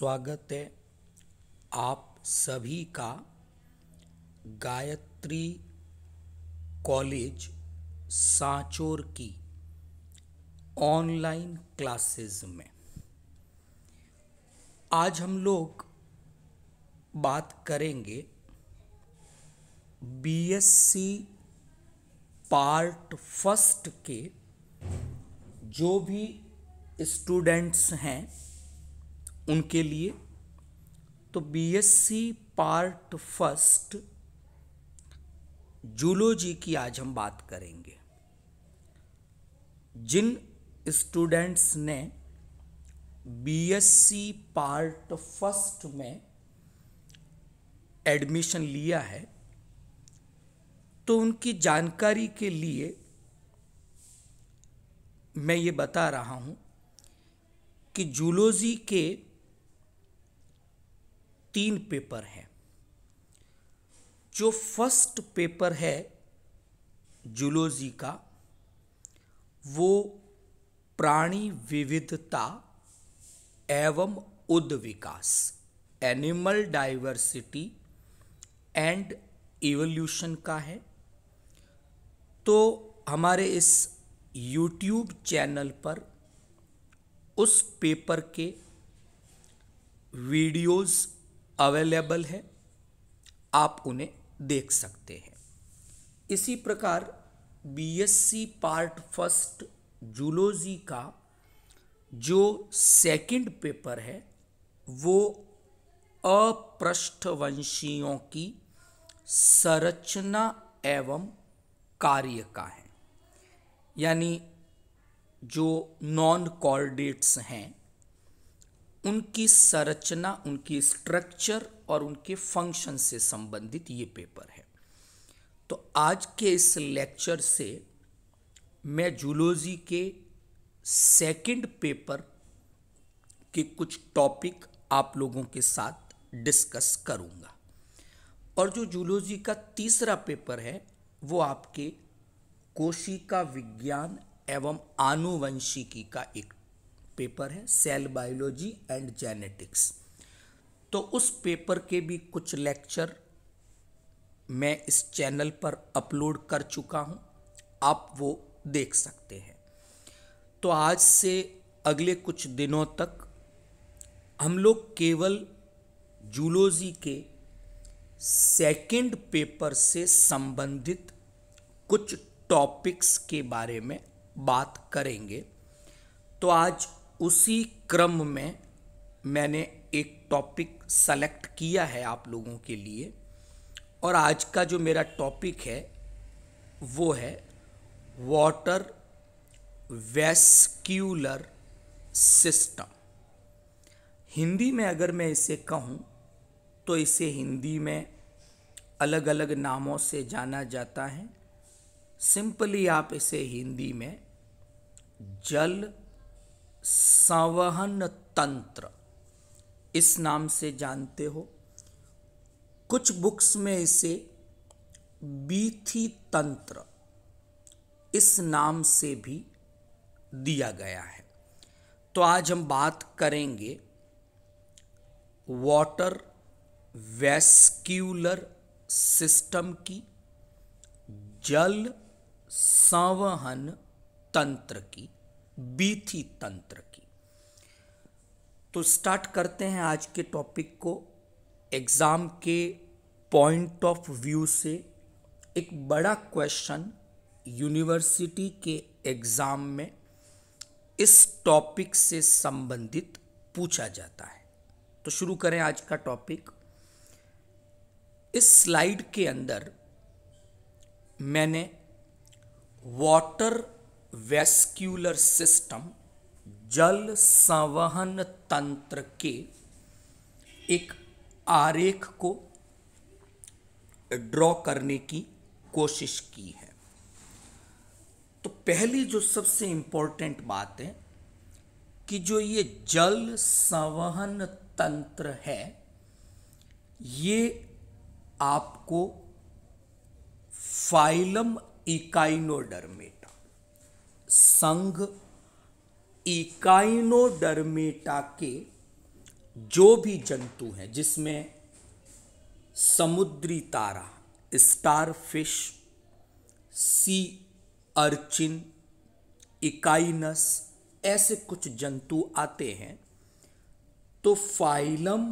स्वागत है आप सभी का गायत्री कॉलेज सांचोर की ऑनलाइन क्लासेस में आज हम लोग बात करेंगे बीएससी पार्ट फर्स्ट के जो भी स्टूडेंट्स हैं उनके लिए तो बीएससी पार्ट फर्स्ट जूलोजी की आज हम बात करेंगे जिन स्टूडेंट्स ने बीएससी पार्ट फर्स्ट में एडमिशन लिया है तो उनकी जानकारी के लिए मैं ये बता रहा हूँ कि जूलोजी के तीन पेपर हैं जो फर्स्ट पेपर है जुलोजी का वो प्राणी विविधता एवं उद विकास एनिमल डाइवर्सिटी एंड एवोल्यूशन का है तो हमारे इस यूट्यूब चैनल पर उस पेपर के वीडियोज़ अवेलेबल है आप उन्हें देख सकते हैं इसी प्रकार बीएससी पार्ट फर्स्ट जूलोजी का जो सेकंड पेपर है वो अपृष्ठवंशियों की संरचना एवं कार्य का है यानी जो नॉन कॉर्डेट्स हैं उनकी संरचना उनकी स्ट्रक्चर और उनके फंक्शन से संबंधित ये पेपर है तो आज के इस लेक्चर से मैं जूलॉजी के सेकंड पेपर के कुछ टॉपिक आप लोगों के साथ डिस्कस करूंगा और जो जूलॉजी का तीसरा पेपर है वो आपके कोशिका विज्ञान एवं आनुवंशिकी का एक पेपर है सेल बायोलॉजी एंड जेनेटिक्स तो उस पेपर के भी कुछ लेक्चर मैं इस चैनल पर अपलोड कर चुका हूँ आप वो देख सकते हैं तो आज से अगले कुछ दिनों तक हम लोग केवल जूलोजी के सेकंड पेपर से संबंधित कुछ टॉपिक्स के बारे में बात करेंगे तो आज उसी क्रम में मैंने एक टॉपिक सेलेक्ट किया है आप लोगों के लिए और आज का जो मेरा टॉपिक है वो है वाटर वेस्क्यूलर सिस्टम हिंदी में अगर मैं इसे कहूँ तो इसे हिंदी में अलग अलग नामों से जाना जाता है सिंपली आप इसे हिंदी में जल संवहन तंत्र इस नाम से जानते हो कुछ बुक्स में इसे बीथी तंत्र इस नाम से भी दिया गया है तो आज हम बात करेंगे वाटर वेस्क्यूलर सिस्टम की जल संवहन तंत्र की बीथी तंत्र की तो स्टार्ट करते हैं आज के टॉपिक को एग्ज़ाम के पॉइंट ऑफ व्यू से एक बड़ा क्वेश्चन यूनिवर्सिटी के एग्ज़ाम में इस टॉपिक से संबंधित पूछा जाता है तो शुरू करें आज का टॉपिक इस स्लाइड के अंदर मैंने वाटर वेस्क्यूलर सिस्टम जल संवहन तंत्र के एक आरेख को ड्रॉ करने की कोशिश की है तो पहली जो सबसे इम्पोर्टेंट बात है कि जो ये जल संवहन तंत्र है ये आपको फाइलम इकाइनोडर्मेट संघ इकाइनोडर्मेटा के जो भी जंतु हैं जिसमें समुद्री तारा star fish sea urchin echinus ऐसे कुछ जंतु आते हैं तो फाइलम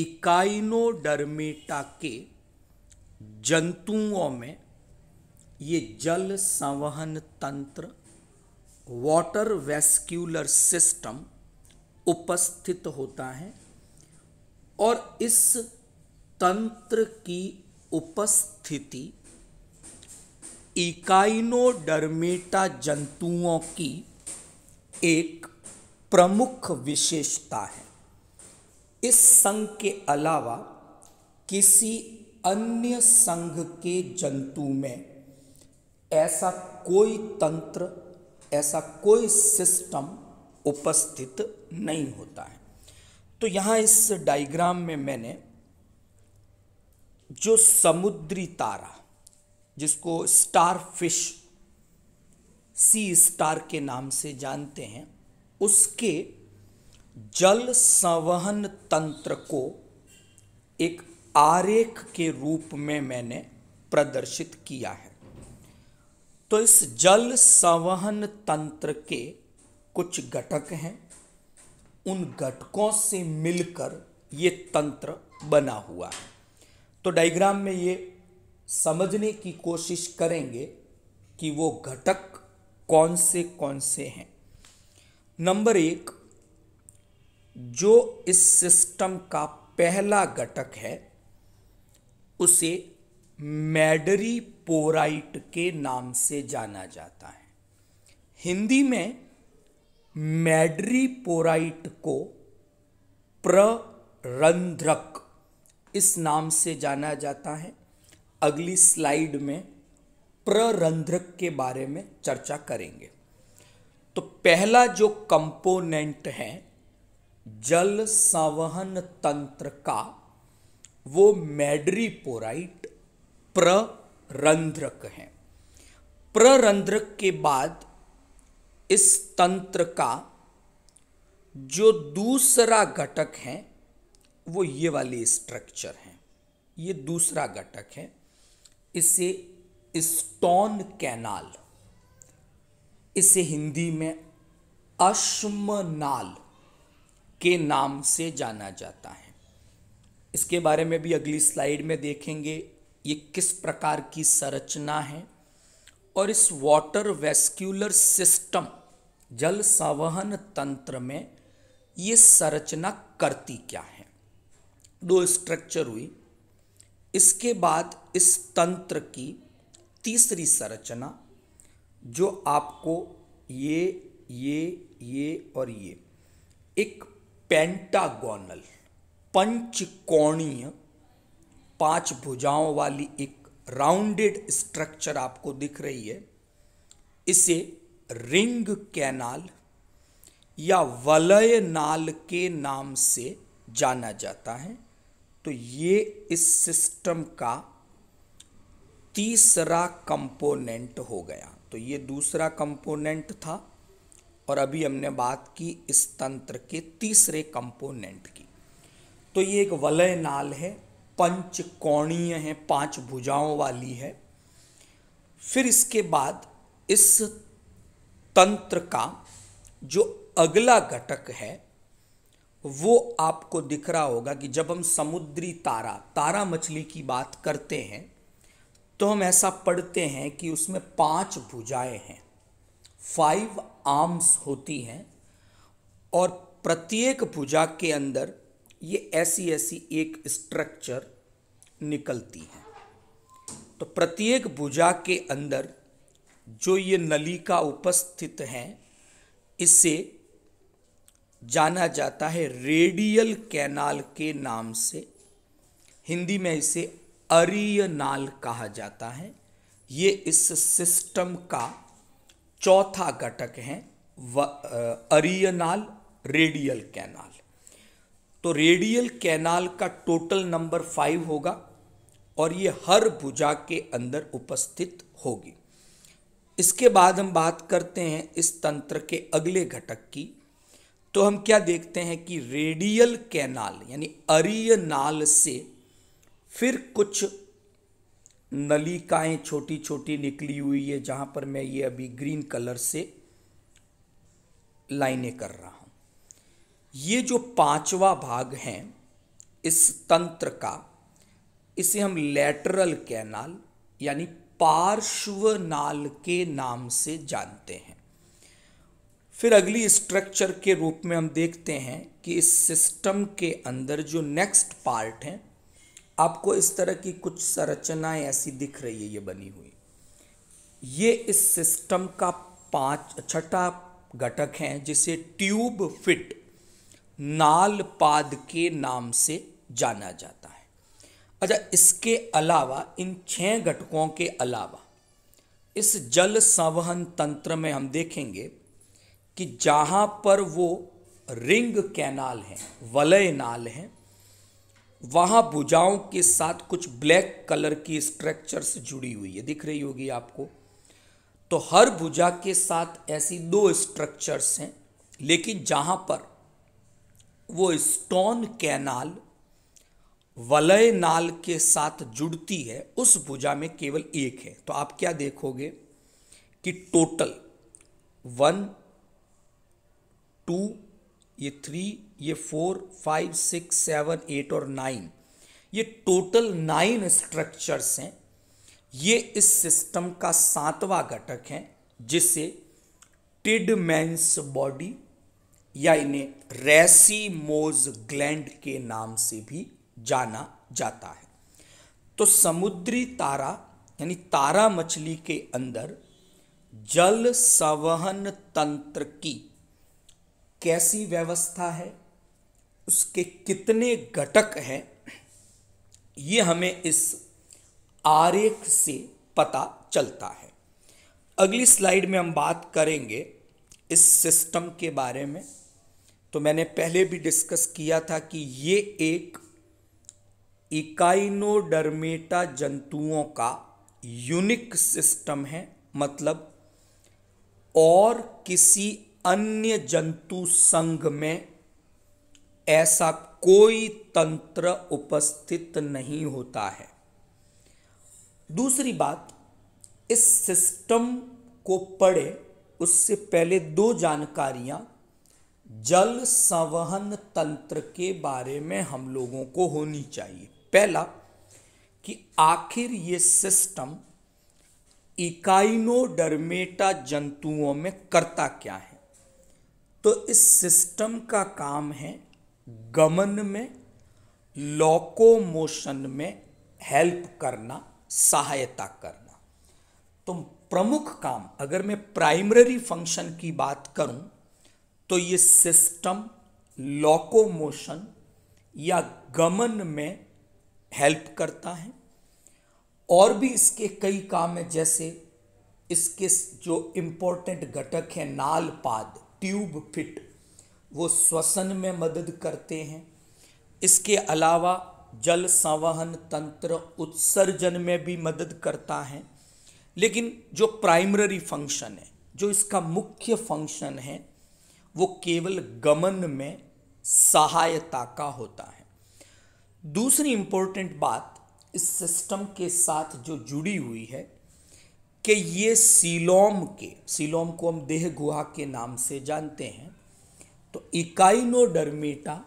इकाइनोडर्मेटा के जंतुओं में ये जल संवहन तंत्र वाटर वेस्क्यूलर सिस्टम उपस्थित होता है और इस तंत्र की उपस्थिति इकाइनोडर्मेटा जंतुओं की एक प्रमुख विशेषता है इस संघ के अलावा किसी अन्य संघ के जंतु में ऐसा कोई तंत्र ऐसा कोई सिस्टम उपस्थित नहीं होता है तो यहाँ इस डायग्राम में मैंने जो समुद्री तारा जिसको स्टार फिश सी स्टार के नाम से जानते हैं उसके जल संवहन तंत्र को एक आरेख के रूप में मैंने प्रदर्शित किया है तो इस जल संवहन तंत्र के कुछ घटक हैं उन घटकों से मिलकर ये तंत्र बना हुआ है तो डायग्राम में ये समझने की कोशिश करेंगे कि वो घटक कौन से कौन से हैं नंबर एक जो इस सिस्टम का पहला घटक है उसे मैडरी पोराइट के नाम से जाना जाता है हिंदी में मैडरी पोराइट को प्ररंध्रक इस नाम से जाना जाता है अगली स्लाइड में प्ररंध्रक के बारे में चर्चा करेंगे तो पहला जो कंपोनेंट है जल संवहन तंत्र का वो मैडरी पोराइट प्ररंध्रक हैं प्ररंध्रक के बाद इस तंत्र का जो दूसरा घटक है वो ये वाली स्ट्रक्चर है ये दूसरा घटक है इसे स्टोन कैनाल इसे हिंदी में अश्मनाल के नाम से जाना जाता है इसके बारे में भी अगली स्लाइड में देखेंगे ये किस प्रकार की संरचना है और इस वाटर वेस्क्यूलर सिस्टम जल संवहन तंत्र में ये संरचना करती क्या है दो स्ट्रक्चर हुई इसके बाद इस तंत्र की तीसरी संरचना जो आपको ये ये ये और ये एक पेंटागोनल पंचकोणीय पांच भुजाओं वाली एक राउंडेड स्ट्रक्चर आपको दिख रही है इसे रिंग कैनाल या वलय नाल के नाम से जाना जाता है तो ये इस सिस्टम का तीसरा कंपोनेंट हो गया तो ये दूसरा कंपोनेंट था और अभी हमने बात की इस तंत्र के तीसरे कंपोनेंट की तो ये एक वलय नाल है पंचकोणीय है पांच भुजाओं वाली है फिर इसके बाद इस तंत्र का जो अगला घटक है वो आपको दिख रहा होगा कि जब हम समुद्री तारा तारा मछली की बात करते हैं तो हम ऐसा पढ़ते हैं कि उसमें पांच भुजाएं हैं फाइव आर्म्स होती हैं और प्रत्येक भुजा के अंदर ये ऐसी ऐसी एक स्ट्रक्चर निकलती है तो प्रत्येक भुजा के अंदर जो ये नलिका उपस्थित हैं इसे जाना जाता है रेडियल कैनाल के नाम से हिंदी में इसे अरिय नाल कहा जाता है ये इस सिस्टम का चौथा घटक है अरिय नाल रेडियल कैनाल तो रेडियल कैनाल का टोटल नंबर फाइव होगा और ये हर भुजा के अंदर उपस्थित होगी इसके बाद हम बात करते हैं इस तंत्र के अगले घटक की तो हम क्या देखते हैं कि रेडियल कैनाल यानी अरिय नाल से फिर कुछ नलिकाएं छोटी छोटी निकली हुई है जहाँ पर मैं ये अभी ग्रीन कलर से लाइनें कर रहा हूँ ये जो पांचवा भाग है इस तंत्र का इसे हम लेटरल कैनाल यानी पार्श्व नाल के नाम से जानते हैं फिर अगली स्ट्रक्चर के रूप में हम देखते हैं कि इस सिस्टम के अंदर जो नेक्स्ट पार्ट है आपको इस तरह की कुछ संरचनाएं ऐसी दिख रही है ये बनी हुई ये इस सिस्टम का पांच छठा घटक है जिसे ट्यूब फिट नालपाद के नाम से जाना जाता है अच्छा इसके अलावा इन छह घटकों के अलावा इस जल संवहन तंत्र में हम देखेंगे कि जहाँ पर वो रिंग कैनाल हैं वलय नाल हैं वहाँ भुजाओं के साथ कुछ ब्लैक कलर की स्ट्रक्चर्स जुड़ी हुई है दिख रही होगी आपको तो हर भुजा के साथ ऐसी दो स्ट्रक्चर्स हैं लेकिन जहाँ पर वो स्टोन कैनाल वलय नाल के साथ जुड़ती है उस भुजा में केवल एक है तो आप क्या देखोगे कि टोटल वन टू ये थ्री ये four five six seven eight और नाइन ये टोटल नाइन स्ट्रक्चर्स हैं ये इस सिस्टम का सातवां घटक है जिसे टिडमैंस बॉडी या इन्हें रेसीमोज ग्लैंड के नाम से भी जाना जाता है तो समुद्री तारा यानी तारा मछली के अंदर जल संवहन तंत्र की कैसी व्यवस्था है उसके कितने घटक हैं ये हमें इस आरेख से पता चलता है अगली स्लाइड में हम बात करेंगे इस सिस्टम के बारे में तो मैंने पहले भी डिस्कस किया था कि ये एक इकाइनोडर्मेटा जंतुओं का यूनिक सिस्टम है मतलब और किसी अन्य जंतु संघ में ऐसा कोई तंत्र उपस्थित नहीं होता है दूसरी बात इस सिस्टम को पढ़े उससे पहले दो जानकारियां जल संवहन तंत्र के बारे में हम लोगों को होनी चाहिए पहला कि आखिर ये सिस्टम इकाइनोडर्मेटा जंतुओं में करता क्या है तो इस सिस्टम का काम है गमन में लोकोमोशन में हेल्प करना सहायता करना तो प्रमुख काम अगर मैं प्राइमरी फंक्शन की बात करूं तो ये सिस्टम लोकोमोशन या गमन में हेल्प करता है और भी इसके कई काम है जैसे इसके जो इम्पोर्टेंट घटक हैं नाल पाद ट्यूब फिट वो श्वसन में मदद करते हैं इसके अलावा जल संवहन तंत्र उत्सर्जन में भी मदद करता है लेकिन जो प्राइमरी फंक्शन है जो इसका मुख्य फंक्शन है वो केवल गमन में सहायता का होता है दूसरी इंपॉर्टेंट बात इस सिस्टम के साथ जो जुड़ी हुई है कि ये सिलोम के सिलोम को हम देह गुहा के नाम से जानते हैं तो इकाइनोडर्मेटा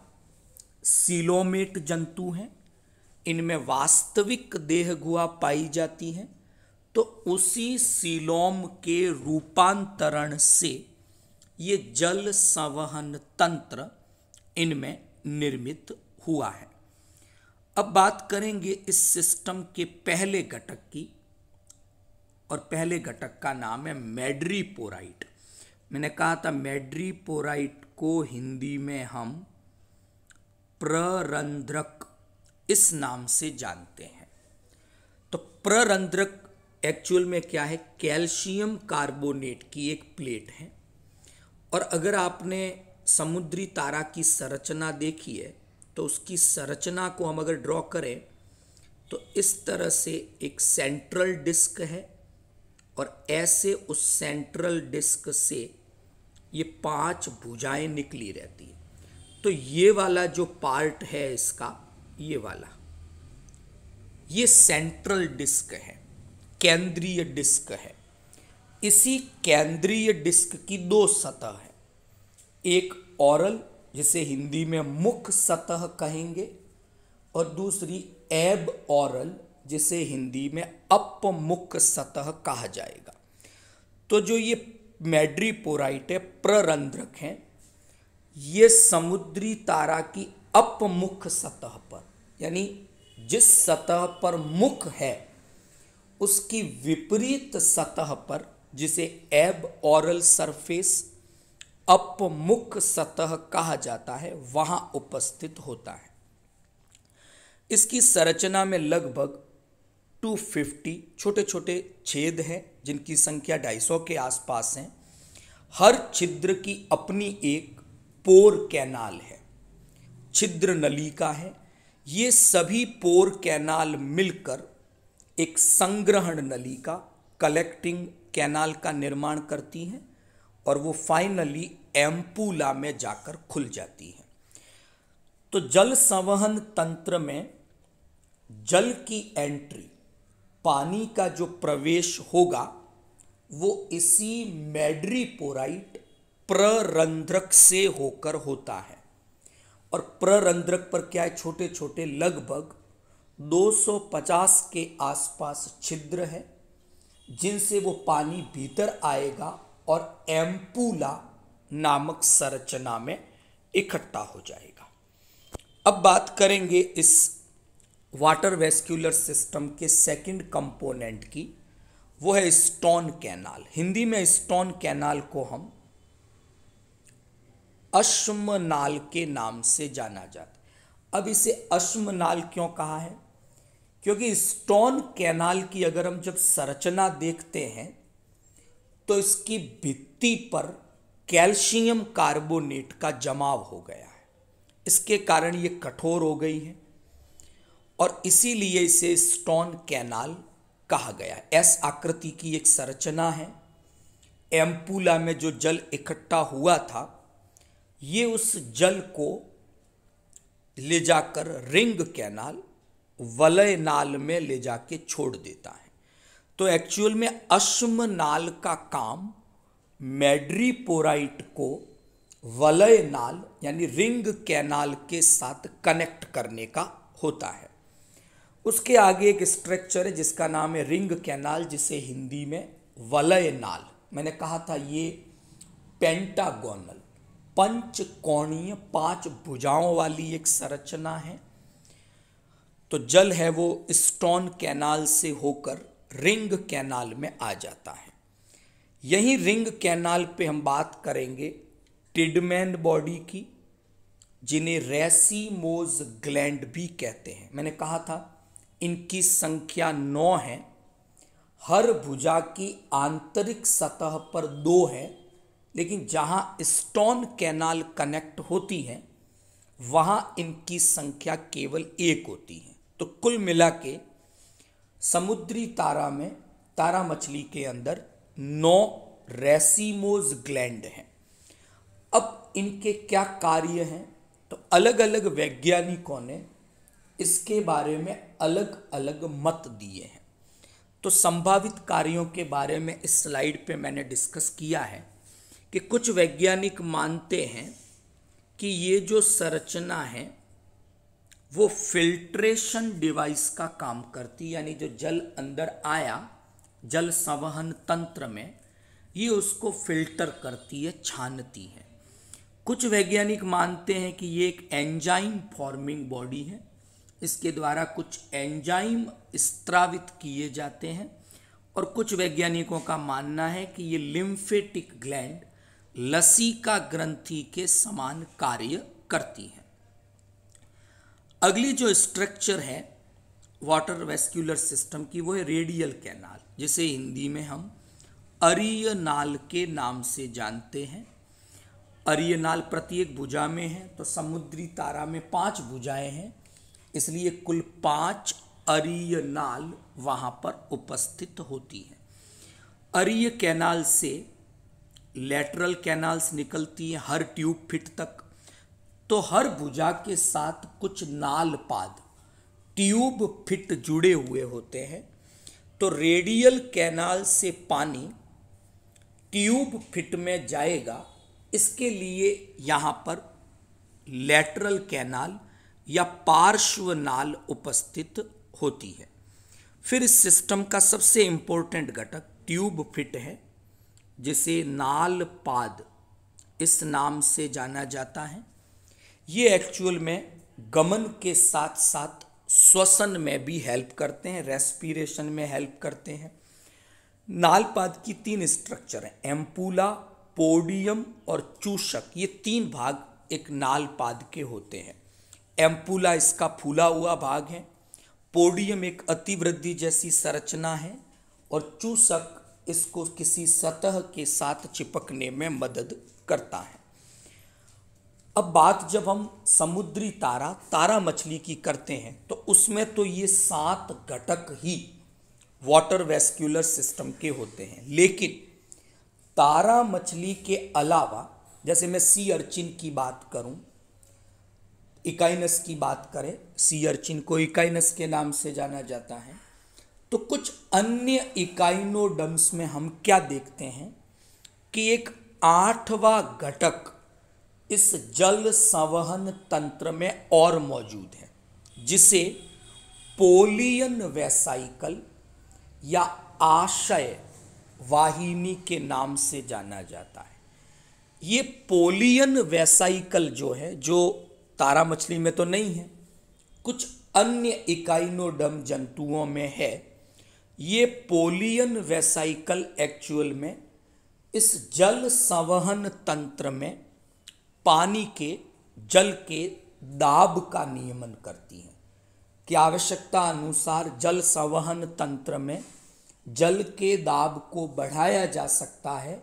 सिलोमेट जंतु हैं इनमें वास्तविक देह गुहा पाई जाती हैं तो उसी सिलोम के रूपांतरण से ये जल संवहन तंत्र इनमें निर्मित हुआ है अब बात करेंगे इस सिस्टम के पहले घटक की और पहले घटक का नाम है मैड्रीपोराइट मैंने कहा था मैड्रीपोराइट को हिंदी में हम प्ररंध्रक इस नाम से जानते हैं तो प्ररंध्रक एक्चुअल में क्या है कैल्शियम कार्बोनेट की एक प्लेट है और अगर आपने समुद्री तारा की संरचना देखी है तो उसकी संरचना को हम अगर ड्रॉ करें तो इस तरह से एक सेंट्रल डिस्क है और ऐसे उस सेंट्रल डिस्क से ये पांच भुजाएं निकली रहती है तो ये वाला जो पार्ट है इसका ये वाला ये सेंट्रल डिस्क है केंद्रीय डिस्क है इसी केंद्रीय डिस्क की दो सतह है एक औरल जिसे हिंदी में मुख सतह कहेंगे और दूसरी एब औरल जिसे हिंदी में अपमुख सतह कहा जाएगा तो जो ये मैड्रीपोराइट है प्ररंध्रक हैं ये समुद्री तारा की अपमुख सतह पर यानी जिस सतह पर मुख है उसकी विपरीत सतह पर जिसे एब ऑरल सरफेस अपमुख सतह कहा जाता है वहां उपस्थित होता है इसकी संरचना में लगभग 250 छोटे छोटे छेद हैं जिनकी संख्या 250 के आसपास हैं हर छिद्र की अपनी एक पोर कैनाल है छिद्र नलिका है ये सभी पोर कैनाल मिलकर एक संग्रहण नलिका कलेक्टिंग कैनाल का निर्माण करती हैं और वो फाइनली एम्पूला में जाकर खुल जाती हैं तो जल संवहन तंत्र में जल की एंट्री पानी का जो प्रवेश होगा वो इसी मेड्रीपोराइट प्ररंध्रक से होकर होता है और प्ररंध्रक पर क्या है छोटे छोटे लगभग 250 के आसपास छिद्र है जिनसे वो पानी भीतर आएगा और एम्पूला नामक संरचना में इकट्ठा हो जाएगा अब बात करेंगे इस वाटर वेस्क्यूलर सिस्टम के सेकंड कंपोनेंट की वो है स्टोन कैनाल हिंदी में स्टोन कैनाल को हम अश्म नाल के नाम से जाना जाता अब इसे अश्म नाल क्यों कहा है क्योंकि स्टोन कैनाल की अगर हम जब संरचना देखते हैं तो इसकी भित्ति पर कैल्शियम कार्बोनेट का जमाव हो गया है इसके कारण ये कठोर हो गई है और इसीलिए इसे स्टोन कैनाल कहा गया है एस आकृति की एक संरचना है एम्पूला में जो जल इकट्ठा हुआ था ये उस जल को ले जाकर रिंग कैनाल वलय नाल में ले जाके छोड़ देता है तो एक्चुअल में अश्म नाल का काम मैड्रीपोराइट को वलय नाल यानी रिंग कैनाल के साथ कनेक्ट करने का होता है उसके आगे एक स्ट्रक्चर है जिसका नाम है रिंग कैनाल जिसे हिंदी में वलय नाल मैंने कहा था ये पेंटागोनल पंचकोणीय पांच भुजाओं वाली एक संरचना है तो जल है वो स्टोन कैनाल से होकर रिंग कैनाल में आ जाता है यही रिंग कैनाल पे हम बात करेंगे टिडमैन बॉडी की जिन्हें रेसीमोज ग्लैंड भी कहते हैं मैंने कहा था इनकी संख्या नौ है हर भुजा की आंतरिक सतह पर दो है लेकिन जहाँ स्टोन कैनाल कनेक्ट होती हैं वहाँ इनकी संख्या केवल एक होती है तो कुल मिला के समुद्री तारा में तारा मछली के अंदर नौ रेसिमोज ग्लैंड हैं अब इनके क्या कार्य हैं तो अलग अलग वैज्ञानिकों ने इसके बारे में अलग अलग मत दिए हैं तो संभावित कार्यों के बारे में इस स्लाइड पे मैंने डिस्कस किया है कि कुछ वैज्ञानिक मानते हैं कि ये जो संरचना है वो फिल्ट्रेशन डिवाइस का काम करती यानी जो जल अंदर आया जल संवहन तंत्र में ये उसको फिल्टर करती है छानती है कुछ वैज्ञानिक मानते हैं कि ये एक एंजाइम फॉर्मिंग बॉडी है इसके द्वारा कुछ एंजाइम स्त्रावित किए जाते हैं और कुछ वैज्ञानिकों का मानना है कि ये लिम्फेटिक ग्लैंड लसी का ग्रंथि के समान कार्य करती है अगली जो स्ट्रक्चर है वाटर वेस्क्यूलर सिस्टम की वो है रेडियल कैनाल जिसे हिंदी में हम अरिय नाल के नाम से जानते हैं अरिय नाल प्रत्येक भुजा में है तो समुद्री तारा में पांच भुजाएं हैं इसलिए कुल पांच अरिय नाल वहाँ पर उपस्थित होती हैं अरिय कैनाल से लेटरल कैनाल्स निकलती हैं हर ट्यूब फिट तक तो हर भुजा के साथ कुछ नाल पाद ट्यूब फिट जुड़े हुए होते हैं तो रेडियल कैनाल से पानी ट्यूब फिट में जाएगा इसके लिए यहाँ पर लेटरल कैनाल या पार्श्व नाल उपस्थित होती है फिर इस सिस्टम का सबसे इम्पोर्टेंट घटक ट्यूब फिट है जिसे नाल पाद इस नाम से जाना जाता है ये एक्चुअल में गमन के साथ साथ श्वसन में भी हेल्प करते हैं रेस्पिरेशन में हेल्प करते हैं नालपाद की तीन स्ट्रक्चर हैं एम्पूला पोडियम और चूषक ये तीन भाग एक नालपाद के होते हैं एम्पूला इसका फूला हुआ भाग है पोडियम एक अतिवृद्धि जैसी संरचना है और चूषक इसको किसी सतह के साथ चिपकने में मदद करता है अब बात जब हम समुद्री तारा तारा मछली की करते हैं तो उसमें तो ये सात घटक ही वाटर वेस्क्यूलर सिस्टम के होते हैं लेकिन तारा मछली के अलावा जैसे मैं सी अर्चिन की बात करूं इकाइनस की बात करें सी अर्चिन को इकाइनस के नाम से जाना जाता है तो कुछ अन्य इकाइनोडम्स में हम क्या देखते हैं कि एक आठवां घटक इस जल संवहन तंत्र में और मौजूद है जिसे पोलियन वैसाइकल या आशय वाहिनी के नाम से जाना जाता है ये पोलियन वैसाइकल जो है जो तारा मछली में तो नहीं है कुछ अन्य इकाइनोडम जंतुओं में है ये पोलियन वैसाइकल एक्चुअल में इस जल संवहन तंत्र में पानी के जल के दाब का नियमन करती हैं कि आवश्यकता अनुसार जल संवहन तंत्र में जल के दाब को बढ़ाया जा सकता है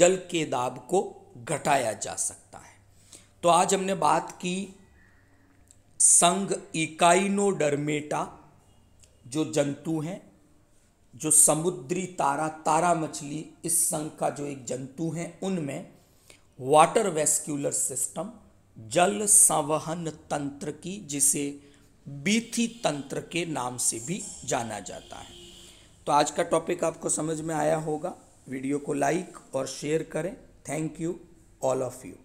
जल के दाब को घटाया जा सकता है तो आज हमने बात की संघ इकाइनोडर्मेटा जो जंतु हैं जो समुद्री तारा तारा मछली इस संघ का जो एक जंतु हैं उनमें वाटर वेस्क्यूलर सिस्टम जल संवहन तंत्र की जिसे बीथी तंत्र के नाम से भी जाना जाता है तो आज का टॉपिक आपको समझ में आया होगा वीडियो को लाइक और शेयर करें thank you all of you